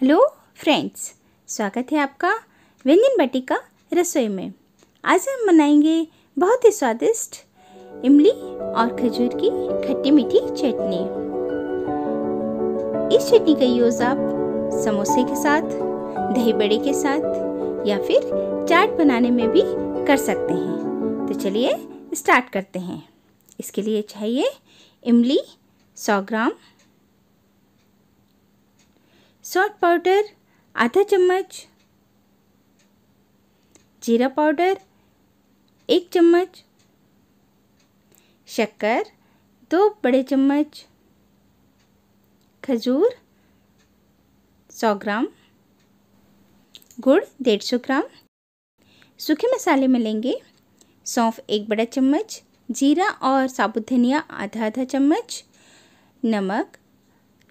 hello friends स्वागत है आपका व्यंजन का रसोई में आज हम बनाएंगे बहुत ही स्वादिष्ट इमली और खजूर की खट्टी मीठी चटनी इस चटनी का यूज़ आप समोसे के साथ दही बड़े के साथ या फिर चाट बनाने में भी कर सकते हैं तो चलिए स्टार्ट करते हैं इसके लिए चाहिए इमली 100 ग्राम सॉल्ट पाउडर आधा चम्मच जीरा पाउडर एक चम्मच शक्कर दो बड़े चम्मच खजूर सौ ग्राम गुड़ डेढ़ सौ ग्राम सूखे मसाले में लेंगे सौंफ एक बड़ा चम्मच जीरा और साबुत धनिया आधा आधा चम्मच नमक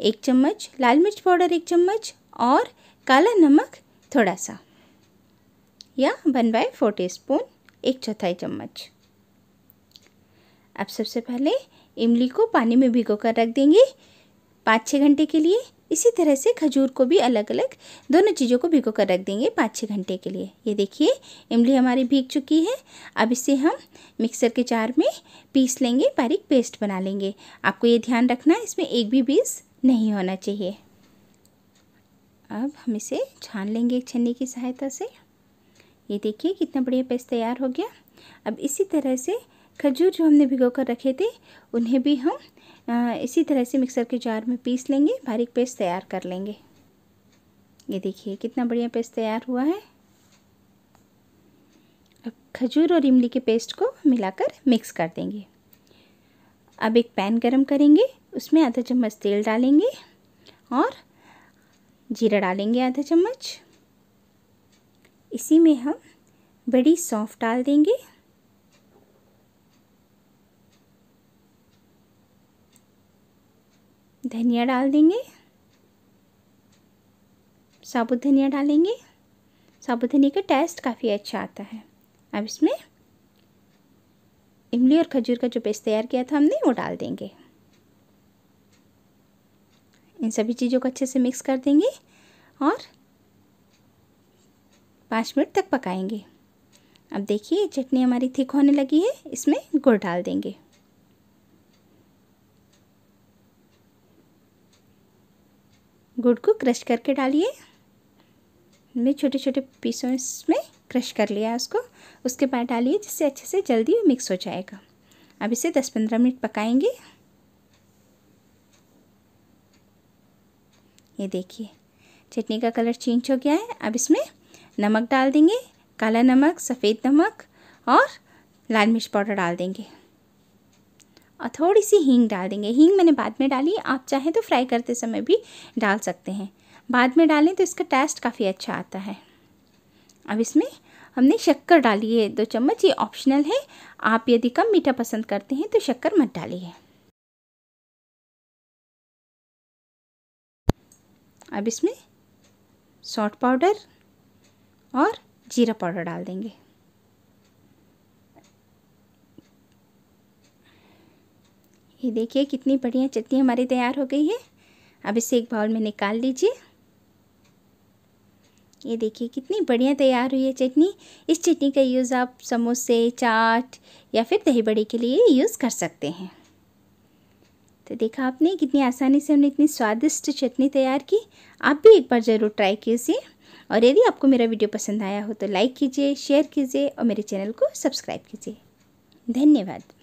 एक चम्मच लाल मिर्च पाउडर एक चम्मच और काला नमक थोड़ा सा या one by four teaspoon एक चौथाई चम्मच अब सबसे पहले इमली को पानी में भिगो कर रख देंगे पाँच छः घंटे के लिए इसी तरह से खजूर को भी अलग अलग दोनों चीज़ों को भिगो कर रख देंगे पाँच छः घंटे के लिए ये देखिए इमली हमारी भीग चुकी है अब इसे हम मिक्सर के चार में पीस लेंगे बारीक पेस्ट बना लेंगे आपको ये ध्यान रखना है इसमें एक भी बीज नहीं होना चाहिए अब हम इसे छान लेंगे एक छन्नी की सहायता से ये देखिए कितना बढ़िया पेस्ट तैयार हो गया अब इसी तरह से खजूर जो हमने भिगो कर रखे थे उन्हें भी हम इसी तरह से मिक्सर के जार में पीस लेंगे बारीक पेस्ट तैयार कर लेंगे ये देखिए कितना बढ़िया पेस्ट तैयार हुआ है अब खजूर और इमली के पेस्ट को मिलाकर मिक्स कर देंगे अब एक पैन गरम करेंगे उसमें आधा चम्मच तेल डालेंगे और जीरा डालेंगे आधा चम्मच इसी में हम बड़ी सौंफ डाल देंगे धनिया डाल देंगे साबुत धनिया डालेंगे साबुत धनिया का टेस्ट काफ़ी अच्छा आता है अब इसमें इमली और खजूर का जो पेस्ट तैयार किया था हमने वो डाल देंगे इन सभी चीज़ों को अच्छे से मिक्स कर देंगे और पाँच मिनट तक पकाएंगे अब देखिए चटनी हमारी थिक होने लगी है इसमें गुड़ डाल देंगे गुड़ को क्रश करके डालिए मैं छोटे छोटे पीसों में क्रश कर लिया उसको उसके बाद डालिए जिससे अच्छे से जल्दी मिक्स हो जाएगा अब इसे 10-15 मिनट पकाएंगे ये देखिए चटनी का कलर चेंज हो गया है अब इसमें नमक डाल देंगे काला नमक सफ़ेद नमक और लाल मिर्च पाउडर डाल देंगे और थोड़ी सी हींग डाल देंगे हींग मैंने बाद में डाली आप चाहें तो फ्राई करते समय भी डाल सकते हैं बाद में डालें तो इसका टेस्ट काफ़ी अच्छा आता है अब इसमें हमने शक्कर डाली है दो चम्मच ये ऑप्शनल है आप यदि कम मीठा पसंद करते हैं तो शक्कर मत डालिए अब इसमें सॉल्ट पाउडर और जीरा पाउडर डाल देंगे ये देखिए कितनी बढ़िया चटनी हमारी तैयार हो गई है अब इसे एक बाउल में निकाल लीजिए ये देखिए कितनी बढ़िया तैयार हुई है चटनी इस चटनी का यूज़ आप समोसे चाट या फिर दही बड़े के लिए यूज़ कर सकते हैं तो देखा आपने कितनी आसानी से हमने इतनी स्वादिष्ट चटनी तैयार की आप भी एक बार ज़रूर ट्राई कीजिए और यदि आपको मेरा वीडियो पसंद आया हो तो लाइक कीजिए शेयर कीजिए और मेरे चैनल को सब्सक्राइब कीजिए धन्यवाद